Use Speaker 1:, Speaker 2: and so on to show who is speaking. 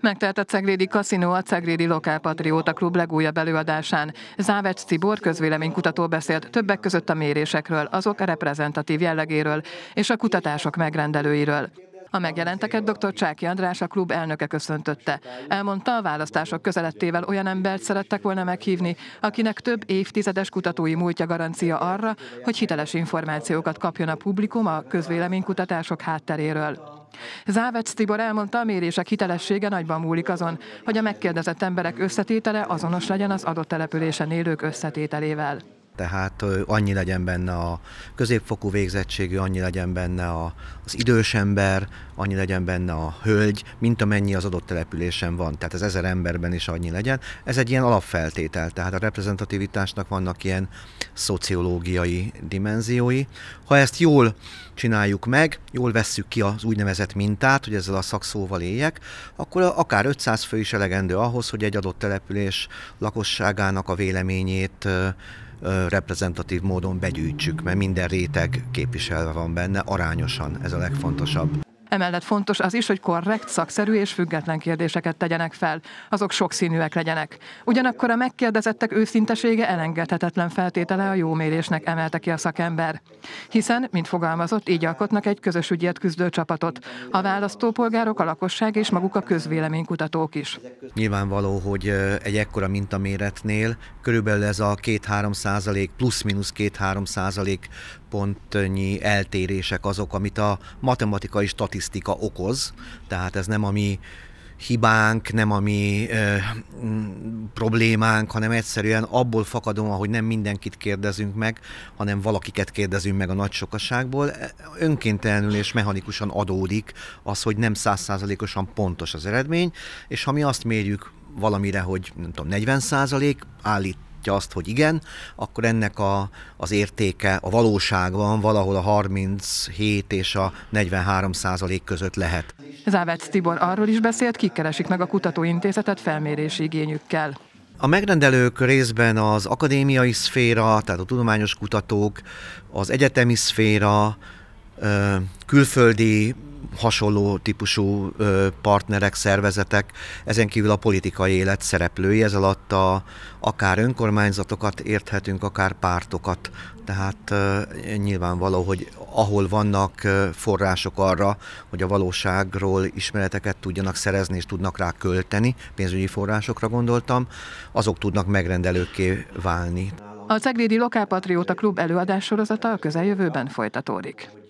Speaker 1: Megtelt a Cegrédi Kaszinó a Ceglédi Lokálpatrióta Klub legújabb előadásán. Závecs Cibor közvéleménykutató beszélt többek között a mérésekről, azok a reprezentatív jellegéről és a kutatások megrendelőiről. A megjelenteket dr. Csáki András a klub elnöke köszöntötte. Elmondta, a választások közelettével olyan embert szerettek volna meghívni, akinek több évtizedes kutatói múltja garancia arra, hogy hiteles információkat kapjon a publikum a közvéleménykutatások hátteréről. Závec Tibor elmondta, a mérések hitelessége nagyban múlik azon, hogy a megkérdezett emberek összetétele azonos legyen az adott településen élők összetételével
Speaker 2: tehát annyi legyen benne a középfokú végzettségű, annyi legyen benne a, az idős ember, annyi legyen benne a hölgy, mint amennyi az adott településen van. Tehát az ezer emberben is annyi legyen. Ez egy ilyen alapfeltétel, tehát a reprezentativitásnak vannak ilyen szociológiai dimenziói. Ha ezt jól csináljuk meg, jól vesszük ki az úgynevezett mintát, hogy ezzel a szakszóval éljek, akkor akár 500 fő is elegendő ahhoz, hogy egy adott település lakosságának a véleményét reprezentatív módon begyűjtsük, mert minden réteg képviselve van benne arányosan, ez a legfontosabb.
Speaker 1: Emellett fontos az is, hogy korrekt, szakszerű és független kérdéseket tegyenek fel, azok sokszínűek legyenek. Ugyanakkor a megkérdezettek őszintesége elengedhetetlen feltétele a jó mérésnek emelte ki a szakember. Hiszen, mint fogalmazott, így alkotnak egy közös ügyért küzdő csapatot. A választópolgárok, a lakosság és maguk a közvéleménykutatók is.
Speaker 2: Nyilvánvaló, hogy egy ekkora mintaméretnél körülbelül ez a 2-3 százalék, plusz-minusz 2-3 százalék pontnyi eltérések azok, amit a matematikai statisztika okoz, tehát ez nem a mi hibánk, nem a mi ö, problémánk, hanem egyszerűen abból fakadom, hogy nem mindenkit kérdezünk meg, hanem valakiket kérdezünk meg a nagy sokaságból. Önkéntelenül és mechanikusan adódik az, hogy nem százszázalékosan pontos az eredmény, és ha mi azt mérjük valamire, hogy nem tudom, 40 százalék, állít bizonyítja azt, hogy igen, akkor ennek a, az értéke a valóságban valahol a 37 és a 43 százalék között lehet.
Speaker 1: Záverc Tibor arról is beszélt, kik keresik meg a kutatóintézetet felmérési igényükkel.
Speaker 2: A megrendelők részben az akadémiai szféra, tehát a tudományos kutatók, az egyetemi szféra, külföldi hasonló típusú partnerek, szervezetek, ezen kívül a politikai élet szereplői, ez alatt a, akár önkormányzatokat érthetünk, akár pártokat, tehát nyilvánvaló, hogy ahol vannak források arra, hogy a valóságról ismereteket tudjanak szerezni és tudnak rá költeni, pénzügyi forrásokra gondoltam, azok tudnak megrendelőkké válni.
Speaker 1: A Ceglédi Lokálpatrióta Klub előadássorozata a közeljövőben folytatódik.